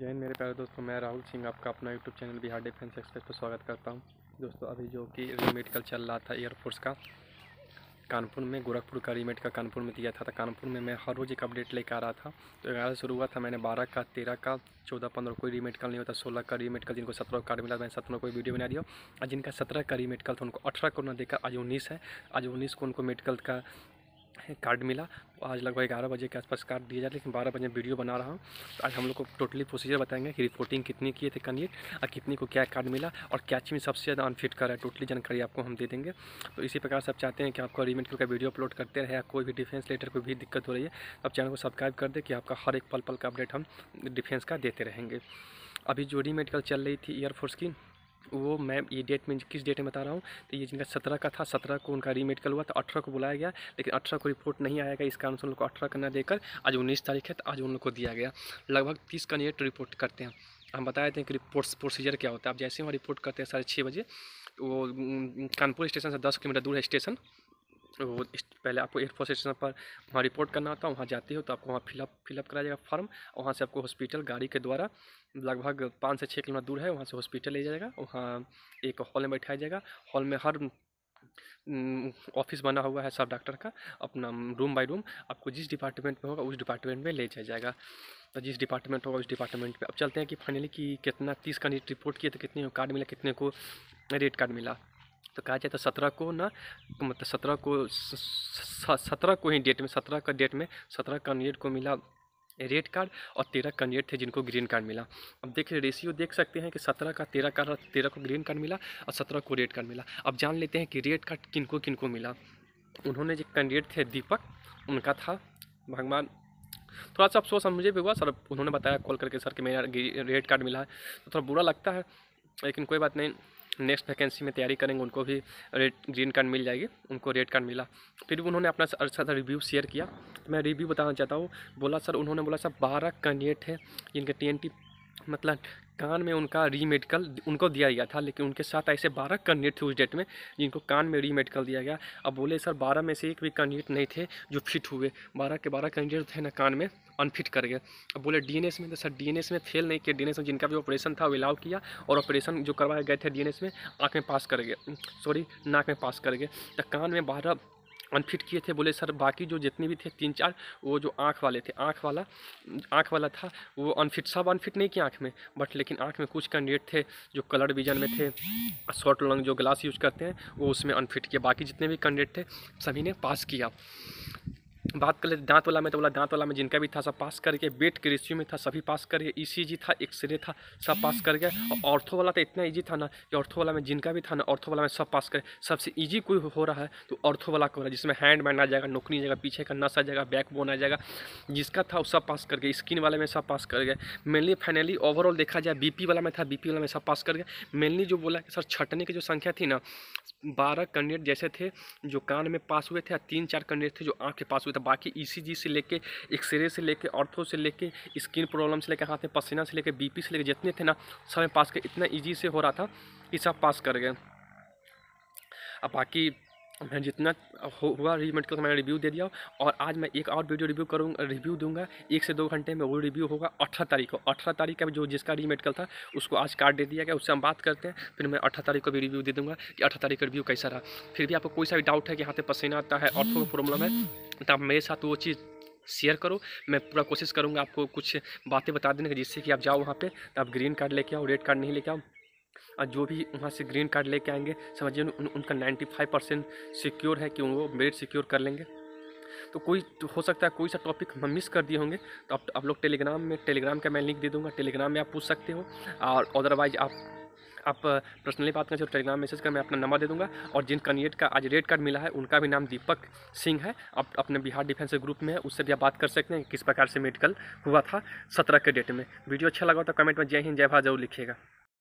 जय हिंद मेरे प्यारे दोस्तों मैं राहुल सिंह आपका अपना YouTube channel Bihar defence express पर स्वागत करता हूं दोस्तों अभी जो कि रीमेडिकल चल रहा था एयरफोर्स का कानपुर में गोरखपुर का रीमेट का कानपुर में दिया था तो कानपुर में मैं हर रोज़ एक अपडेट लेकर आ रहा था तो ग्यारह शुरू हुआ था मैंने बारह का तेरह का चौदह पंद्रह कोई रीमेडिकल नहीं होता सोलह का रीमेडिकल जिनको सत्रह कार्ड मिला मैंने सत्रह कोई वीडियो बना दिया और जिनका सत्रह का रीमेडिकल था उनको अठारह को ना देखा आज उन्नीस है आज उन्नीस को उनको मेडिकल का कार्ड मिला आज लगभग ग्यारह बजे के आसपास कार्ड दिया जाए लेकिन बारह बजे वीडियो बना रहा हूँ तो आज हम लोग को टोटली प्रोसीजर बताएंगे कि रिपोर्टिंग कितनी किए थे कनेक्ट और कितनी को क्या कार्ड मिला और क्या चीज़ में सबसे ज़्यादा अनफिट कर रहा है टोटली जानकारी आपको हम दे देंगे तो इसी प्रकार से आप चाहते हैं कि आपको रिमेंट का वीडियो अपलोड करते रहे या कोई भी डिफेंस रिलेटेड कोई भी दिक्कत हो रही है तो आप चैनल को सब्सक्राइब कर दे कि आपका हर एक पल पल का अपडेट हम डिफेंस का देते रहेंगे अभी जो रीमेडिकल चल रही थी एयरफोर्स की वो मैं ये डेट में किस डेट में बता रहा हूँ तो ये जिनका सत्रह का था सत्रह को उनका रीमेडिकल हुआ था अठारह को बुलाया गया लेकिन अठारह को रिपोर्ट नहीं आएगा इस कारण से उन लोग को अठारह का न देकर आज उन्नीस तारीख है तो आज उन लोग को दिया गया लगभग तीस कैंडिडेट रिपोर्ट करते हैं हम बताए थे कि रिपोर्ट प्रोसीजर क्या होता है आप जैसे वहाँ रिपोर्ट करते हैं साढ़े छः बजे वो कानपुर स्टेशन से दस किलोमीटर दूर है स्टेशन वो पहले आपको एयरफोर्स स्टेशन पर वहाँ रिपोर्ट करना होता है वहाँ जाते हो तो आपको वहाँ फिलअप फिलअप कराया जाएगा फॉर्म वहाँ से आपको हॉस्पिटल गाड़ी के द्वारा लगभग पाँच से छः किलोमीटर दूर है वहाँ से हॉस्पिटल ले जाएगा वहाँ एक हॉल में बैठाया जाएगा हॉल में हर ऑफिस बना हुआ है सब डॉक्टर का अपना रूम बाय रूम आपको जिस डिपार्टमेंट में होगा उस डिपार्टमेंट में ले जाया जाएगा तो जिस डिपार्टमेंट होगा उस डिपार्टमेंट पे अब चलते हैं कि फाइनली कि कितना तीस का रिपोर्ट किए तो कितने को कार्ड मिला कितने को रेड कार्ड मिला तो कहा जाए तो सत्रह को ना मतलब सत्रह को सत्रह को ही डेट में सत्रह का डेट में सत्रह कैंडिडेट को मिला रेड कार्ड और तेरह कैंडिडेट थे जिनको ग्रीन कार्ड मिला अब देखिए रेशियो देख सकते हैं कि सत्रह का तेरह कार्ड तेरह को ग्रीन कार्ड मिला और सत्रह को रेड कार्ड मिला अब जान लेते हैं कि रेड कार्ड किनको किनको मिला उन्होंने जो कैंडिडेट थे दीपक उनका था भगवान थोड़ा सा अफसोस मुझे भी हुआ सर उन्होंने बताया कॉल करके सर कि मेरा रेड कार्ड मिला है तो थोड़ा बुरा लगता है लेकिन कोई बात नहीं नेक्स्ट वैकेंसी में तैयारी करेंगे उनको भी रेड ग्रीन कार्ड मिल जाएगी उनको रेड कार्ड मिला फिर भी उन्होंने अपना अच्छा सा रिव्यू शेयर किया मैं रिव्यू बताना चाहता हूँ बोला सर उन्होंने बोला सर बारह कैंडिडेट हैं जिनके टी मतलब कान में उनका री मेडिकल उनको दिया गया था लेकिन उनके साथ ऐसे बारह कैंडिडेट थे उस डेट में जिनको कान में री मेडिकल दिया गया अब बोले सर बारह में से एक भी कैंडिडेट नहीं थे जो फिट हुए बारह के बारह कैंडिडेट थे ना कान में अनफिट कर गए अब बोले डीएनएस में तो सर डीएनएस में फेल नहीं किया डीएनएस में जिनका भी ऑपरेशन था वो अलाउ किया और ऑपरेशन जो करवाए गए थे डी में आँख में पास कर गए सॉरी नाक में पास कर गए तो कान में बारह अनफिट किए थे बोले सर बाकी जो जितने भी थे तीन चार वो जो आँख वाले थे आँख वाला आँख वाला था वो अनफिट सब अनफिट नहीं किया आँख में बट लेकिन आँख में कुछ कैंडिडेट थे जो कलर विजन में थे शॉर्ट लॉन्ग जो ग्लास यूज करते हैं वो उसमें अनफिट किया बाकी जितने भी कैंडिडेट थे सभी ने पास किया बात कर लेते दांत वाला में तो बोला दांत वाला में जिनका भी था सब पास कर गया के रेशियो में था सभी पास कर गया ईसीजी था एक्सरे था सब पास कर गया और ऑर्थो वाला तो इतना ईजी था ना कि ऑर्थो वाला में जिनका भी था ना ऑर्थो वाला में सब पास करे सबसे ईजी कोई हो रहा है तो ऑर्थो वाला का हो रहा है जिसमें हैंड बैंड आ जाएगा नोकनी जाएगा पीछे का नस आ जाएगा बैक बोन आ जाएगा जिसका था वो सब पास कर गया स्किन वाले में सब पास कर गया मेनली फाइनली ओवरऑल देखा जाए बी वाला में था बी वाला में सब पास कर गया मेनली जो बोला कि सर छटने की जो संख्या थी ना बारह कैंडिडेट जैसे थे जो कान में पास हुए थे तीन चार कैंडिडेट थे जो आँख के पास हुए तो बाकी ईसीजी e से लेके एक्सरे से लेके ऑर्थो से लेके स्किन प्रॉब्लम से लेके हाथ में पसीना से लेके बीपी से लेके जितने थे ना सब पास कर इतना ईजी से हो रहा था कि सब पास कर गए अब बाकी मैं जितना हुआ मेडिकल का मैंने रिव्यू दे दिया और आज मैं एक और वीडियो रिव्यू करूँगा रिव्यू दूंगा एक से दो घंटे में वो रिव्यू होगा अठारह तारीख को अठारह तारीख का जो जिसका री मेडिकल था उसको आज कार्ड दे दिया गया उससे हम बात करते हैं फिर मैं अठारह तारीख को भी रिव्यू दे दूँगा कि अठारह तारीख का रिव्यू कैसा रहा फिर भी आपको कोई सा भी डाउट है कि हाथ पसीना आता है और थोड़ा प्रॉब्लम है तो आप मेरे साथ वो चीज़ शेयर करो मैं पूरा कोशिश करूँगा आपको कुछ बातें बता देने की जिससे कि आप जाओ वहाँ पर तो आप ग्रीन कार्ड लेके आओ रेड कार्ड नहीं लेके आओ और जो भी वहाँ से ग्रीन कार्ड लेके आएंगे समझिए उन, उनका 95 परसेंट सिक्योर है कि वो मेरिट सिक्योर कर लेंगे तो कोई तो हो सकता है कोई सा टॉपिक हम मिस कर दिए होंगे तो आप, आप लोग टेलीग्राम में टेलीग्राम का मैं लिंक दे दूँगा टेलीग्राम में आप पूछ सकते हो और अदरवाइज आप आप पर्सनली बात करें जो टेलीग्राम मैसेज कर मैं अपना नंबर दे दूंगा और जिन कैंडिडेट का आज रेड कार्ड मिला है उनका भी नाम दीपक सिंह है आप अपने बिहार डिफेंस ग्रुप में है उससे भी आप बात कर सकते हैं किस प्रकार से मेडिकल हुआ था सत्रह के डेट में वीडियो अच्छा लगा तो कमेंट में जय हिंद जय भाजपा जरूर लिखिएगा